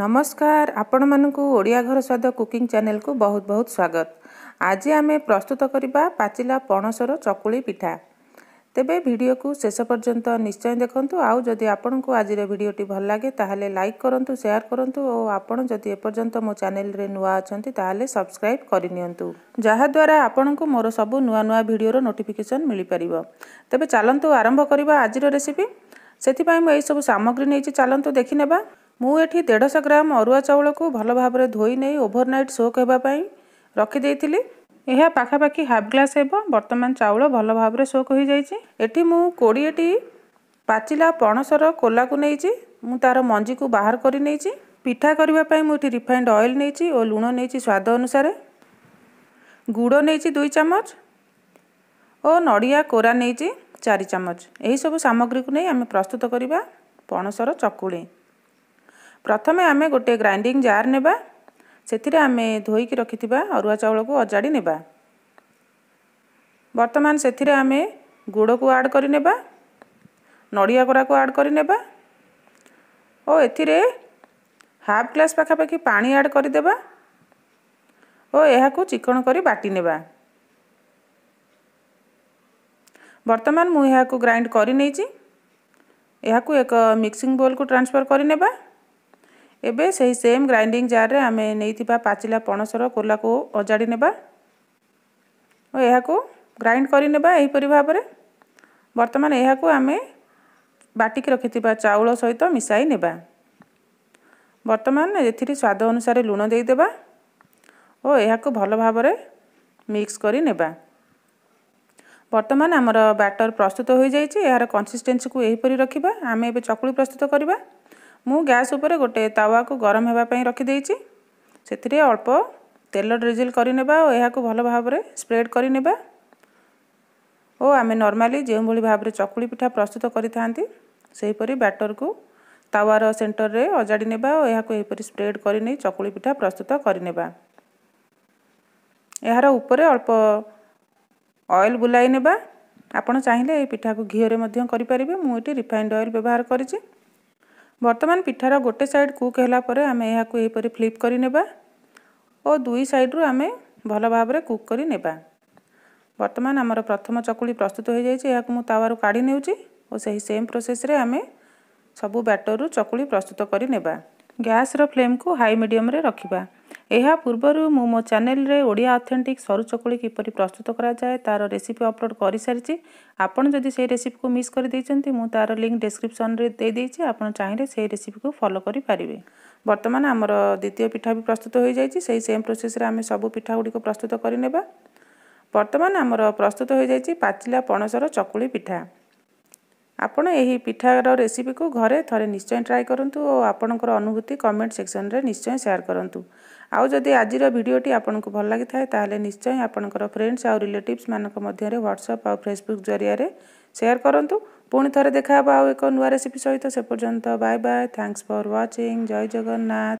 ନମସ୍କାର ଆପଣମାନଙ୍କୁ ଓଡ଼ିଆ ଘର ସ୍ୱାଦ କୁକିଂ ଚ୍ୟାନେଲକୁ ବହୁତ ବହୁତ ସ୍ୱାଗତ ଆଜି ଆମେ ପ୍ରସ୍ତୁତ କରିବା ପାଚିଲା ପଣସର ଚକୁଳି ପିଠା ତେବେ ଭିଡ଼ିଓକୁ ଶେଷ ପର୍ଯ୍ୟନ୍ତ ନିଶ୍ଚୟ ଦେଖନ୍ତୁ ଆଉ ଯଦି ଆପଣଙ୍କୁ ଆଜିର ଭିଡ଼ିଓଟି ଭଲ ଲାଗେ ତାହେଲେ ଲାଇକ୍ କରନ୍ତୁ ସେୟାର କରନ୍ତୁ ଓ ଆପଣ ଯଦି ଏପର୍ଯ୍ୟନ୍ତ ମୋ ଚ୍ୟାନେଲରେ ନୂଆ ଅଛନ୍ତି ତାହେଲେ ସବସ୍କ୍ରାଇବ୍ କରିନିଅନ୍ତୁ ଯାହାଦ୍ୱାରା ଆପଣଙ୍କୁ ମୋର ସବୁ ନୂଆ ନୂଆ ଭିଡ଼ିଓର ନୋଟିଫିକେସନ୍ ମିଳିପାରିବ ତେବେ ଚାଲନ୍ତୁ ଆରମ୍ଭ କରିବା ଆଜିର ରେସିପି ସେଥିପାଇଁ ମୁଁ ଏହିସବୁ ସାମଗ୍ରୀ ନେଇଛି ଚାଲନ୍ତୁ ଦେଖିନେବା ମୁଁ ଏଠି ଦେଢ଼ଶହ ଗ୍ରାମ ଅରୁଆ ଚାଉଳକୁ ଭଲ ଭାବରେ ଧୋଇ ନେଇ ଓଭରନାଇଟ୍ ସୋକ୍ ହେବା ପାଇଁ ରଖିଦେଇଥିଲି ଏହା ପାଖାପାଖି ହାଫ୍ ଗ୍ଲାସ୍ ହେବ ବର୍ତ୍ତମାନ ଚାଉଳ ଭଲ ଭାବରେ ସୋକ୍ ହୋଇଯାଇଛି ଏଠି ମୁଁ କୋଡ଼ିଏଟି ପାଚିଲା ପଣସର କୋଲାକୁ ନେଇଛି ମୁଁ ତା'ର ମଞ୍ଜିକୁ ବାହାର କରି ନେଇଛି ପିଠା କରିବା ପାଇଁ ମୁଁ ଏଠି ରିଫାଇଣ୍ଡ ଅଏଲ୍ ନେଇଛି ଓ ଲୁଣ ନେଇଛି ସ୍ୱାଦ ଅନୁସାରେ ଗୁଡ଼ ନେଇଛି ଦୁଇ ଚାମଚ ଓ ନଡ଼ିଆ କୋରା ନେଇଛି ଚାରି ଚାମଚ ଏହିସବୁ ସାମଗ୍ରୀକୁ ନେଇ ଆମେ ପ୍ରସ୍ତୁତ କରିବା ପଣସର ଚକୁଳି ପ୍ରଥମେ ଆମେ ଗୋଟିଏ ଗ୍ରାଇଣ୍ଡିଂ ଜାର୍ ନେବା ସେଥିରେ ଆମେ ଧୋଇକି ରଖିଥିବା ଅରୁଆ ଚାଉଳକୁ ଅଜାଡ଼ି ନେବା ବର୍ତ୍ତମାନ ସେଥିରେ ଆମେ ଗୁଡ଼କୁ ଆଡ଼୍ କରିନେବା ନଡ଼ିଆ କୋରାକୁ ଆଡ଼୍ କରିନେବା ଓ ଏଥିରେ ହାଫ୍ ଗ୍ଲାସ୍ ପାଖାପାଖି ପାଣି ଆଡ଼୍ କରିଦେବା ଓ ଏହାକୁ ଚିକଣ କରି ବାଟିନେବା ବର୍ତ୍ତମାନ ମୁଁ ଏହାକୁ ଗ୍ରାଇଣ୍ଡ କରିନେଇଛି ଏହାକୁ ଏକ ମିକ୍ସିଂ ବୋଲ୍କୁ ଟ୍ରାନ୍ସଫର୍ କରିନେବା ଏବେ ସେହି ସେମ୍ ଗ୍ରାଇଣ୍ଡିଂ ଜାର୍ରେ ଆମେ ନେଇଥିବା ପାଚିଲା ପଣସର କୋଲାକୁ ଅଜାଡ଼ି ନେବା ଓ ଏହାକୁ ଗ୍ରାଇଣ୍ଡ କରିନେବା ଏହିପରି ଭାବରେ ବର୍ତ୍ତମାନ ଏହାକୁ ଆମେ ବାଟିକି ରଖିଥିବା ଚାଉଳ ସହିତ ମିଶାଇ ନେବା ବର୍ତ୍ତମାନ ଏଥିରେ ସ୍ୱାଦ ଅନୁସାରେ ଲୁଣ ଦେଇଦେବା ଓ ଏହାକୁ ଭଲ ଭାବରେ ମିକ୍ସ କରି ନେବା ବର୍ତ୍ତମାନ ଆମର ବ୍ୟାଟର ପ୍ରସ୍ତୁତ ହୋଇଯାଇଛି ଏହାର କନସିଷ୍ଟେନ୍ସିକୁ ଏହିପରି ରଖିବା ଆମେ ଏବେ ଚକୁଳି ପ୍ରସ୍ତୁତ କରିବା ମୁଁ ଗ୍ୟାସ୍ ଉପରେ ଗୋଟିଏ ତାୱାକୁ ଗରମ ହେବା ପାଇଁ ରଖିଦେଇଛି ସେଥିରେ ଅଳ୍ପ ତେଲ ଡ୍ରିଜିଲ୍ କରିନେବା ଓ ଏହାକୁ ଭଲ ଭାବରେ ସ୍ପ୍ରେଡ଼୍ କରିନେବା ଓ ଆମେ ନର୍ମାଲି ଯେଉଁଭଳି ଭାବରେ ଚକୁଳି ପିଠା ପ୍ରସ୍ତୁତ କରିଥାନ୍ତି ସେହିପରି ବ୍ୟାଟରକୁ ତାୱାର ସେଣ୍ଟରରେ ଅଜାଡ଼ି ନେବା ଓ ଏହାକୁ ଏହିପରି ସ୍ପ୍ରେଡ଼୍ କରିନେଇ ଚକୁଳି ପିଠା ପ୍ରସ୍ତୁତ କରିନେବା ଏହାର ଉପରେ ଅଳ୍ପ ଅଏଲ୍ ବୁଲାଇ ନେବା ଆପଣ ଚାହିଁଲେ ଏହି ପିଠାକୁ ଘିଅରେ ମଧ୍ୟ କରିପାରିବେ ମୁଁ ଏଠି ରିଫାଇଣ୍ଡ ଅଏଲ୍ ବ୍ୟବହାର କରିଛି ବର୍ତ୍ତମାନ ପିଠାର ଗୋଟେ ସାଇଡ଼ କୁକ୍ ହେଲା ପରେ ଆମେ ଏହାକୁ ଏହିପରି ଫ୍ଲିପ୍ କରିନେବା ଓ ଦୁଇ ସାଇଡ଼ରୁ ଆମେ ଭଲ ଭାବରେ କୁକ୍ କରିନେବା ବର୍ତ୍ତମାନ ଆମର ପ୍ରଥମ ଚକୁଳି ପ୍ରସ୍ତୁତ ହୋଇଯାଇଛି ଏହାକୁ ମୁଁ ତାୱାରୁ କାଢ଼ି ନେଉଛି ଓ ସେହି ସେମ୍ ପ୍ରୋସେସ୍ରେ ଆମେ ସବୁ ବ୍ୟାଟରରୁ ଚକୁଳି ପ୍ରସ୍ତୁତ କରିନେବା ଗ୍ୟାସ୍ର ଫ୍ଲେମ୍କୁ ହାଇ ମିଡ଼ିୟମ୍ରେ ରଖିବା ଏହା ପୂର୍ବରୁ ମୁଁ ମୋ ଚ୍ୟାନେଲ୍ରେ ଓଡ଼ିଆ ଅଥେଣ୍ଟିକ୍ ସରୁ ଚକୁଳି କିପରି ପ୍ରସ୍ତୁତ କରାଯାଏ ତା'ର ରେସିପି ଅପଲୋଡ଼ କରିସାରିଛି ଆପଣ ଯଦି ସେହି ରେସିପିକୁ ମିସ୍ କରିଦେଇଛନ୍ତି ମୁଁ ତା'ର ଲିଙ୍କ୍ ଡେସ୍କ୍ରିପସନ୍ରେ ଦେଇଦେଇଛି ଆପଣ ଚାହିଁଲେ ସେହି ରେସିପିକୁ ଫଲୋ କରିପାରିବେ ବର୍ତ୍ତମାନ ଆମର ଦ୍ୱିତୀୟ ପିଠା ବି ପ୍ରସ୍ତୁତ ହୋଇଯାଇଛି ସେହି ସେମ୍ ପ୍ରୋସେସ୍ରେ ଆମେ ସବୁ ପିଠାଗୁଡ଼ିକୁ ପ୍ରସ୍ତୁତ କରିନେବା ବର୍ତ୍ତମାନ ଆମର ପ୍ରସ୍ତୁତ ହୋଇଯାଇଛି ପାଚିଲା ପଣସର ଚକୁଳି ପିଠା ଆପଣ ଏହି ପିଠାର ରେସିପିକୁ ଘରେ ଥରେ ନିଶ୍ଚୟ ଟ୍ରାଏ କରନ୍ତୁ ଓ ଆପଣଙ୍କର ଅନୁଭୂତି କମେଣ୍ଟ ସେକ୍ସନ୍ରେ ନିଶ୍ଚୟ ସେୟାର କରନ୍ତୁ ଆଉ ଯଦି ଆଜିର ଭିଡ଼ିଓଟି ଆପଣଙ୍କୁ ଭଲ ଲାଗିଥାଏ ତାହେଲେ ନିଶ୍ଚୟ ଆପଣଙ୍କର ଫ୍ରେଣ୍ଡସ୍ ଆଉ ରିଲେଟିଭ୍ସମାନଙ୍କ ମଧ୍ୟରେ ହ୍ୱାଟ୍ସଆପ୍ ଆଉ ଫେସବୁକ୍ ଜରିଆରେ ସେୟାର କରନ୍ତୁ ପୁଣି ଥରେ ଦେଖାହେବ ଆଉ ଏକ ନୂଆ ରେସିପି ସହିତ ସେ ପର୍ଯ୍ୟନ୍ତ bye bye thanks for watching ଜୟ ଜଗନ୍ନାଥ